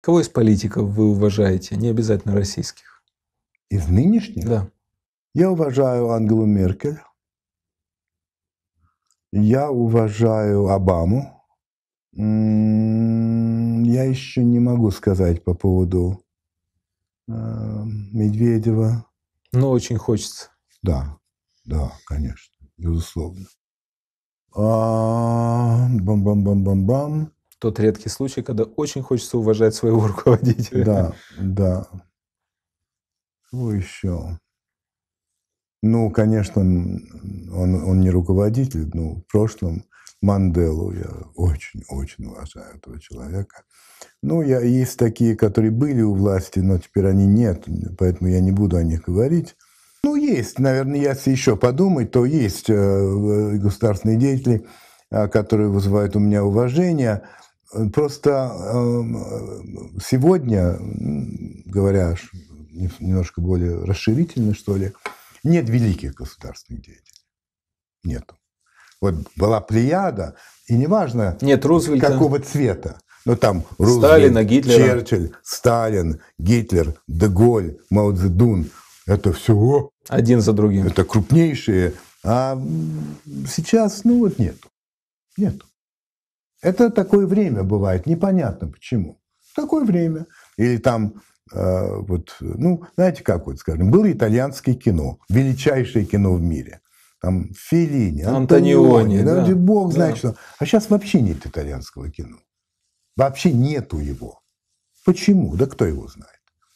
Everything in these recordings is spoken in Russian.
Кого из политиков вы уважаете, не обязательно российских? Из нынешних? Да. Я уважаю Ангелу Меркель. Я уважаю Обаму. М-м, я еще не могу сказать по поводу э, Медведева. Но очень хочется. Да, да, конечно, безусловно. А, бам-бам-бам-бам-бам тот редкий случай, когда очень хочется уважать своего руководителя. Да, да. Что еще? Ну, конечно, он, он не руководитель, но в прошлом Манделу я очень-очень уважаю этого человека. Ну, я, есть такие, которые были у власти, но теперь они нет, поэтому я не буду о них говорить. Ну, есть, наверное, если еще подумать, то есть э, э, государственные деятели, э, которые вызывают у меня уважение – Просто эм, сегодня, говоря немножко более расширительно, что ли, нет великих государственных деятелей. Нету. Вот была плеяда, и неважно, нет Рузвельта. какого цвета. Но там Рузвельт, Сталина, Гитлера. Черчилль, Сталин, Гитлер, Деголь, Мао Цзэдун. Это все... Один за другим. Это крупнейшие. А сейчас, ну вот нету. Нету. Это такое время бывает, непонятно почему. Такое время. Или там, э, вот, ну, знаете, как вот, скажем, было итальянское кино, величайшее кино в мире. Там Феллини, Антониони, Антониони да, да. бог знает да. что. А сейчас вообще нет итальянского кино. Вообще нету его. Почему? Да кто его знает?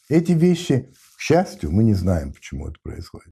Эти вещи, к счастью, мы не знаем, почему это происходит.